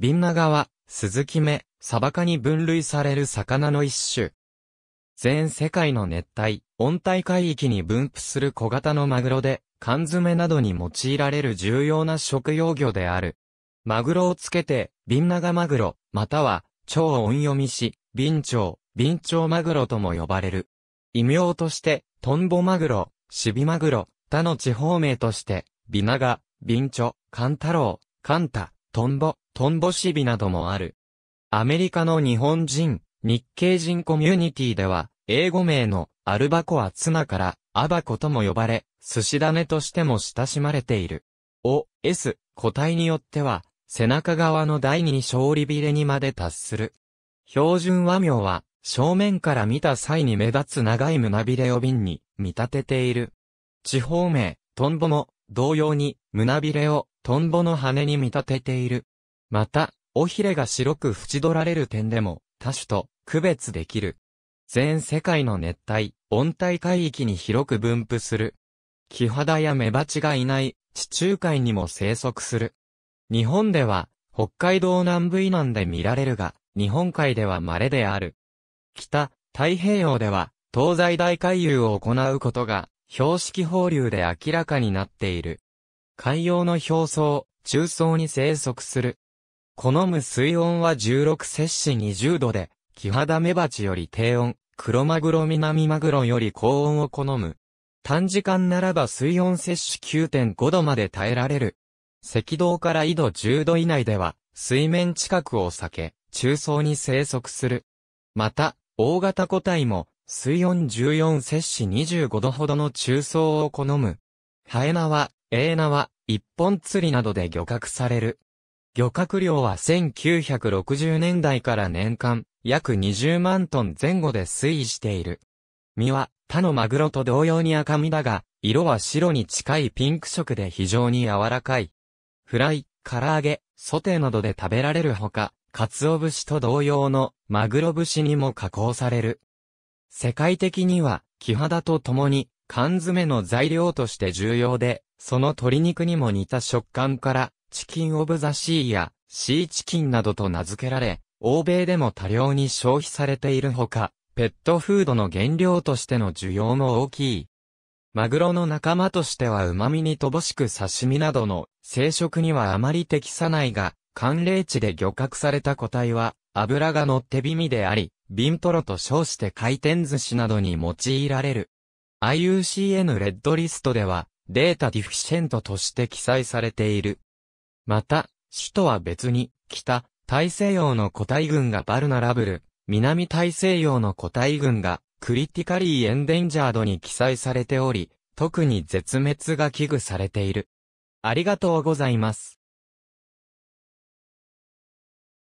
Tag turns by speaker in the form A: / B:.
A: ビンナガは、スズキ目、サバ科に分類される魚の一種。全世界の熱帯、温帯海域に分布する小型のマグロで、缶詰などに用いられる重要な食用魚である。マグロをつけて、ビンナガマグロ、または、超音読みし、ビンチョウ、ビンチョウマグロとも呼ばれる。異名として、トンボマグロ、シビマグロ、他の地方名として、ビナガ、ビンチョ、カンタロウ、カンタ、トンボ、トンボシビなどもある。アメリカの日本人、日系人コミュニティでは、英語名のアルバコはツナからアバコとも呼ばれ、寿司種としても親しまれている。O、S、個体によっては、背中側の第二勝利ビレにまで達する。標準和名は、正面から見た際に目立つ長い胸びれを瓶に見立てている。地方名、トンボも、同様に、胸びれをトンボの羽に見立てている。また、尾ひれが白く縁取られる点でも、多種と区別できる。全世界の熱帯、温帯海域に広く分布する。キハダやメバチがいない地中海にも生息する。日本では北海道南部以南で見られるが、日本海では稀である。北、太平洋では東西大海流を行うことが標識放流で明らかになっている。海洋の表層、中層に生息する。好む水温は16摂氏20度で、キハダメバチより低温、クロマグロミナミマグロより高温を好む。短時間ならば水温摂氏9.5度まで耐えられる。赤道から緯度10度以内では、水面近くを避け、中層に生息する。また、大型個体も、水温14摂氏25度ほどの中層を好む。ハエナは、エエナは、一本釣りなどで漁獲される。漁獲量は1960年代から年間約20万トン前後で推移している。身は他のマグロと同様に赤身だが、色は白に近いピンク色で非常に柔らかい。フライ、唐揚げ、ソテーなどで食べられるほか、鰹節と同様のマグロ節にも加工される。世界的には、木肌と共に缶詰の材料として重要で、その鶏肉にも似た食感から、チキンオブザシーやシーチキンなどと名付けられ、欧米でも多量に消費されているほか、ペットフードの原料としての需要も大きい。マグロの仲間としては旨味に乏しく刺身などの生殖にはあまり適さないが、寒冷地で漁獲された個体は油が乗って美味であり、ビントロと称して回転寿司などに用いられる。IUCN レッドリストではデータディフィシェントとして記載されている。また、首都は別に、北、大西洋の個体群がバルナラブル、南大西洋の個体群が、クリティカリー・エンデンジャードに記載されており、特に絶滅が危惧されている。ありがとうございます。